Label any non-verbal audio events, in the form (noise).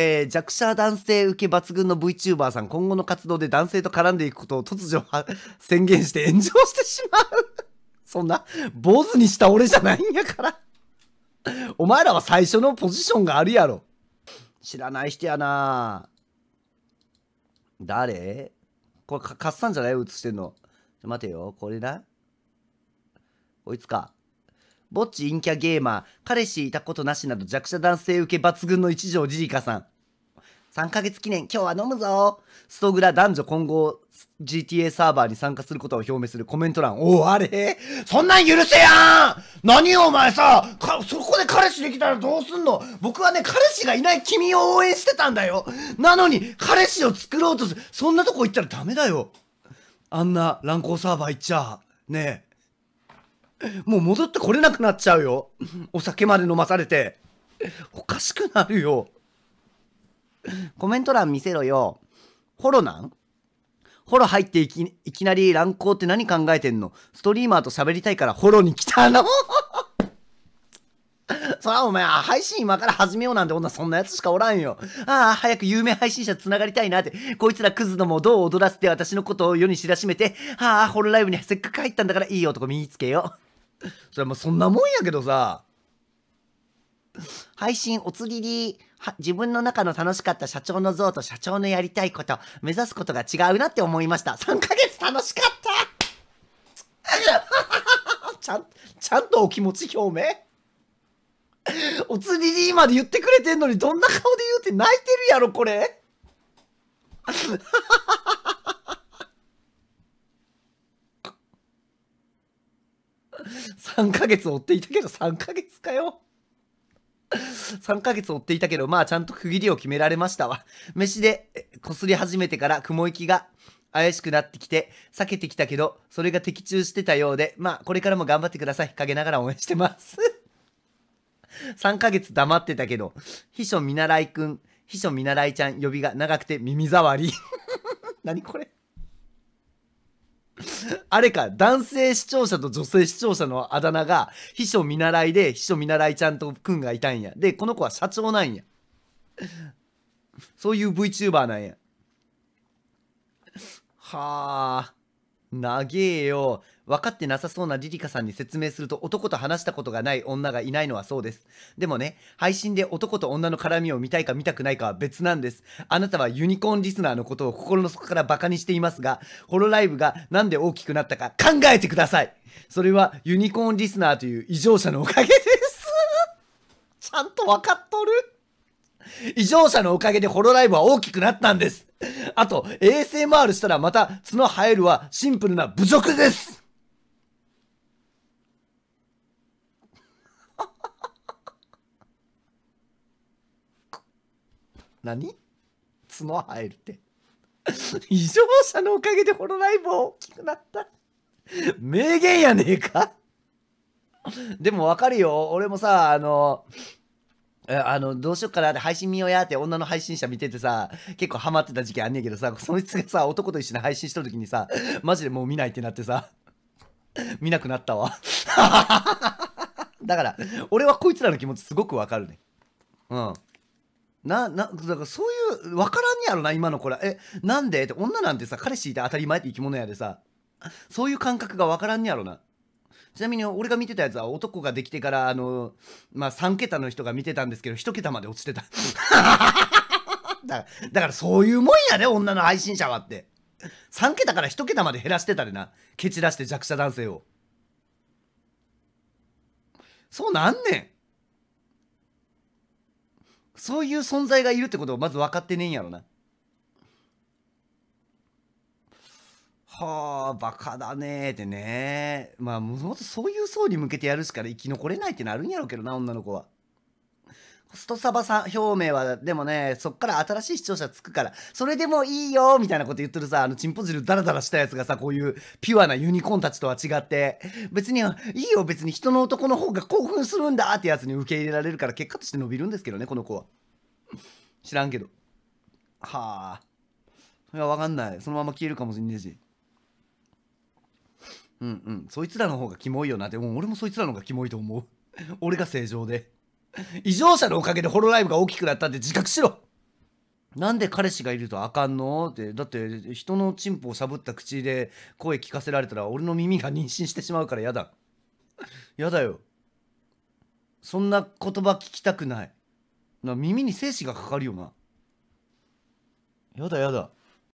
えー、弱者男性受け抜群の VTuber さん、今後の活動で男性と絡んでいくことを突如宣言して炎上してしまう (laughs) そんな、坊主にした俺じゃないんやからお前らは最初のポジションがあるやろ。知らない人やな誰これカッっンんじゃない映してんの。ちょ、待てよ。これな。こいつか。ぼっち陰キャゲーマー、彼氏いたことなしなど弱者男性受け抜群の一条ジリカさん。3ヶ月記念、今日は飲むぞストグラ男女混合 GTA サーバーに参加することを表明するコメント欄。おお、あれそんなん許せやん何お前さそこで彼氏できたらどうすんの僕はね、彼氏がいない君を応援してたんだよなのに、彼氏を作ろうとする。そんなとこ行ったらダメだよあんな乱行サーバー行っちゃ、ねえ。もう戻ってこれなくなっちゃうよ。お酒まで飲まされて。おかしくなるよ。コメント欄見せろよ。ホロなんホロ入っていきいきなり乱行って何考えてんのストリーマーと喋りたいからホロに来たの (laughs) そらお前、配信今から始めようなんて女そんなやつしかおらんよ。ああ、早く有名配信者繋がりたいなって。こいつらクズどもどう踊らせて私のことを世に知らしめて、ああ、ホロライブにせっかく入ったんだからいい男身につけよう。(laughs) それもそんなもんやけどさ。配信おつりり、自分の中の楽しかった社長の像と社長のやりたいこと、目指すことが違うなって思いました。3ヶ月楽しかった (laughs) ちゃん、ちゃんとお気持ち表明おつりりまで言ってくれてんのにどんな顔で言うて泣いてるやろ、これ。3ヶ月追っていたけど、3ヶ月かよ。3ヶ月追っていたけど、まあちゃんと区切りを決められましたわ。飯でこすり始めてから雲行きが怪しくなってきて、避けてきたけど、それが的中してたようで、まあこれからも頑張ってください。陰ながら応援してます。3ヶ月黙ってたけど、秘書見習いくん、秘書見習いちゃん呼びが長くて耳障り。(laughs) 何これ (laughs) あれか、男性視聴者と女性視聴者のあだ名が、秘書見習いで、秘書見習いちゃんとくんがいたんや。で、この子は社長なんや。そういう VTuber なんや。はあ、長えよ。分かってなさそうなリリカさんに説明すると男と話したことがない女がいないのはそうです。でもね、配信で男と女の絡みを見たいか見たくないかは別なんです。あなたはユニコーンリスナーのことを心の底からバカにしていますが、ホロライブがなんで大きくなったか考えてくださいそれはユニコーンリスナーという異常者のおかげです (laughs) ちゃんと分かっとる異常者のおかげでホロライブは大きくなったんですあと、ASMR したらまた角生えるはシンプルな侮辱です何角入るって。異常者のおかげでホロライブ大きくなった。名言やねえかでもわかるよ。俺もさ、あの、あの、どうしよっかなって配信見ようやって女の配信者見ててさ、結構ハマってた時期あんねんけどさ、そいつがさ、男と一緒に配信しとる時にさ、マジでもう見ないってなってさ、見なくなったわ。(laughs) だから、俺はこいつらの気持ちすごくわかるね。うん。な、な、だからそういう、わからんやろな、今のこれ。え、なんでって、女なんてさ、彼氏いて当たり前って生き物やでさ、そういう感覚がわからんやろな。ちなみに俺が見てたやつは男ができてからあのまあ3桁の人が見てたんですけど1桁まで落ちてただからそういうもんやで、女の配信者はって3桁から1桁まで減らしてたでな蹴散らして弱者男性をそうなんねんそういう存在がいるってことをまず分かってねえんやろなはあバカだねえってねまあもともとそういう層に向けてやるしか生き残れないってなるんやろうけどな女の子は。ストサバさん表明は、でもね、そっから新しい視聴者つくから、それでもいいよみたいなこと言ってるさ、あの、チンポ汁ダラダラしたやつがさ、こういうピュアなユニコーンたちとは違って、別に、いいよ、別に人の男の方が興奮するんだってやつに受け入れられるから、結果として伸びるんですけどね、この子は。知らんけど。はあ。いや、わかんない。そのまま消えるかもしんねえし。うんうん。そいつらの方がキモいよなって、も俺もそいつらの方がキモいと思う。俺が正常で。(laughs) 異常者のおかげでホロライブが大きくなったって自覚しろなんで彼氏がいるとあかんのってだって人のチンポをさぶった口で声聞かせられたら俺の耳が妊娠してしまうからやだやだよそんな言葉聞きたくないな耳に精子がかかるよなやだやだ